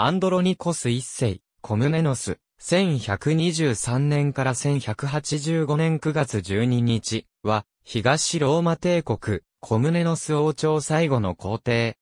アンドロニコス一世、コムネノス、1123年から1185年9月12日は、東ローマ帝国、コムネノス王朝最後の皇帝。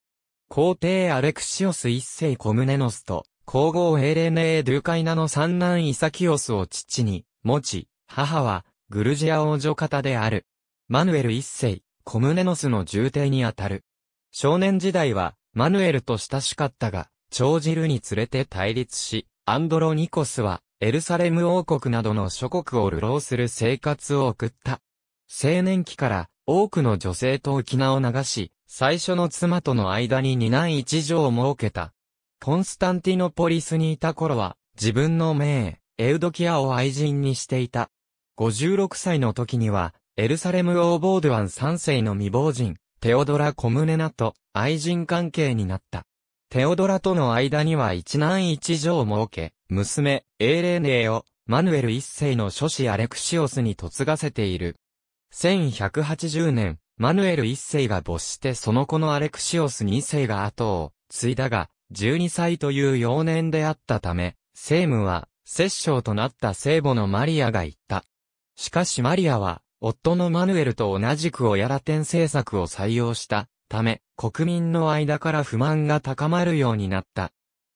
皇帝アレクシオス一世コムネノスと、皇后エレネー・ドゥカイナの三男イサキオスを父に、持ち、母は、グルジア王女方である。マヌエル一世、コムネノスの重帝にあたる。少年時代は、マヌエルと親しかったが、長じるにつれて対立し、アンドロニコスは、エルサレム王国などの諸国を流浪する生活を送った。青年期から多くの女性と沖縄を流し、最初の妻との間に二男一女を設けた。コンスタンティノポリスにいた頃は、自分の名、エウドキアを愛人にしていた。56歳の時には、エルサレム王ボードワン三世の未亡人、テオドラ・コムネナと愛人関係になった。テオドラとの間には一男一女を設け、娘、エーレーネーを、マヌエル一世の諸子アレクシオスに嫁がせている。1180年、マヌエル一世が没してその子のアレクシオス二世が後を継いだが、12歳という幼年であったため、セームは、摂政となった聖母のマリアが言った。しかしマリアは、夫のマヌエルと同じく親ラテン政策を採用した、ため、国民の間から不満が高まるようになった。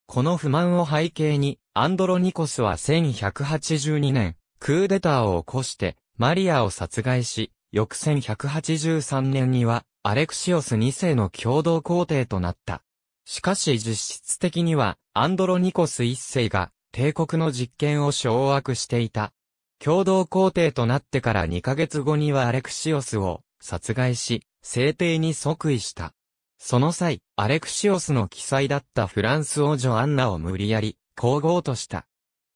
この不満を背景に、アンドロニコスは1182年、クーデターを起こして、マリアを殺害し、翌1183年には、アレクシオス2世の共同皇帝となった。しかし実質的には、アンドロニコス1世が、帝国の実権を掌握していた。共同皇帝となってから2ヶ月後にはアレクシオスを殺害し、制定に即位した。その際、アレクシオスの記載だったフランス王女アンナを無理やり、皇后とした。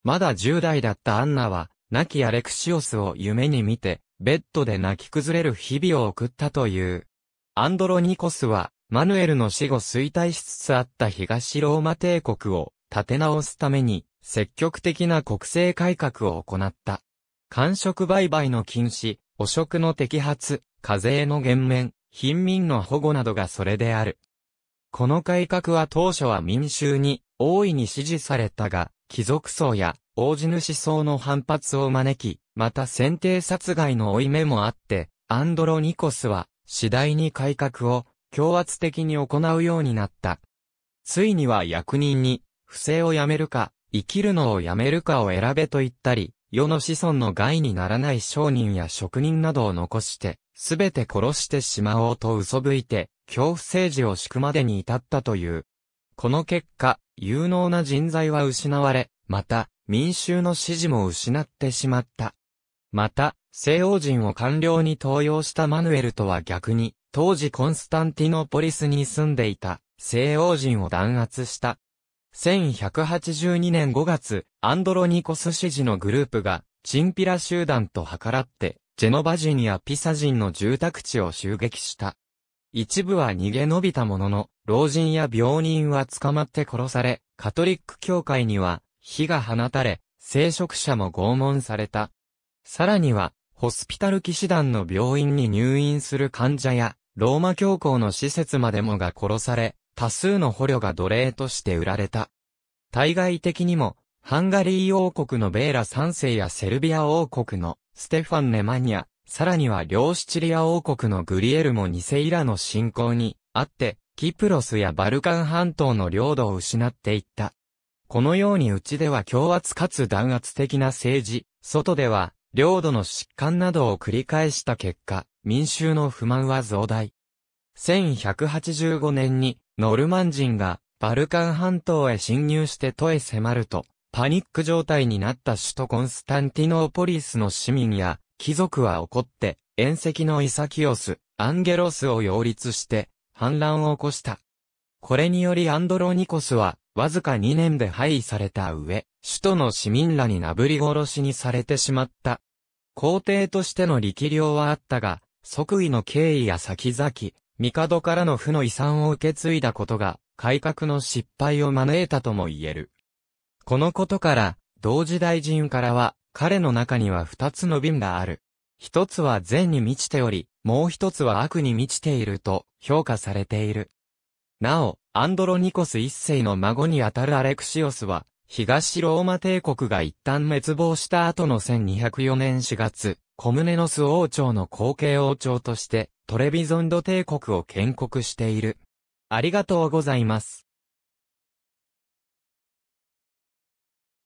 まだ10代だったアンナは、亡きアレクシオスを夢に見て、ベッドで泣き崩れる日々を送ったという。アンドロニコスは、マヌエルの死後衰退しつつあった東ローマ帝国を立て直すために、積極的な国政改革を行った。官職売買の禁止、汚職の摘発、課税の減免、貧民の保護などがそれである。この改革は当初は民衆に大いに支持されたが、貴族層や王子主層の反発を招き、また選定殺害の負い目もあって、アンドロニコスは次第に改革を強圧的に行うようになった。ついには役人に、不正をやめるか、生きるのをやめるかを選べと言ったり、世の子孫の害にならない商人や職人などを残して、すべて殺してしまおうと嘘吹いて、恐怖政治を敷くまでに至ったという。この結果、有能な人材は失われ、また、民衆の支持も失ってしまった。また、西欧人を官僚に登用したマヌエルとは逆に、当時コンスタンティノポリスに住んでいた西欧人を弾圧した。1182年5月、アンドロニコス支持のグループが、チンピラ集団と計らって、ジェノバ人やピサ人の住宅地を襲撃した。一部は逃げ延びたものの、老人や病人は捕まって殺され、カトリック教会には火が放たれ、聖職者も拷問された。さらには、ホスピタル騎士団の病院に入院する患者や、ローマ教皇の施設までもが殺され、多数の捕虜が奴隷として売られた。対外的にも、ハンガリー王国のベーラ3世やセルビア王国のステファン・ネマニア、さらには両シチリア王国のグリエルもニセイラの侵攻にあって、キプロスやバルカン半島の領土を失っていった。このようにうちでは強圧かつ弾圧的な政治、外では領土の疾患などを繰り返した結果、民衆の不満は増大。1185年にノルマン人がバルカン半島へ侵入して都へ迫ると、パニック状態になった首都コンスタンティノーポリスの市民や貴族は怒って、縁石のイサキオス、アンゲロスを擁立して反乱を起こした。これによりアンドロニコスはわずか2年で廃位された上、首都の市民らになぶり殺しにされてしまった。皇帝としての力量はあったが、即位の経緯や先々、帝からの負の遺産を受け継いだことが、改革の失敗を招いたとも言える。このことから、同時代人からは、彼の中には二つの瓶がある。一つは善に満ちており、もう一つは悪に満ちていると評価されている。なお、アンドロニコス一世の孫にあたるアレクシオスは、東ローマ帝国が一旦滅亡した後の1204年4月、コムネノス王朝の後継王朝として、トレビゾンド帝国を建国している。ありがとうございます。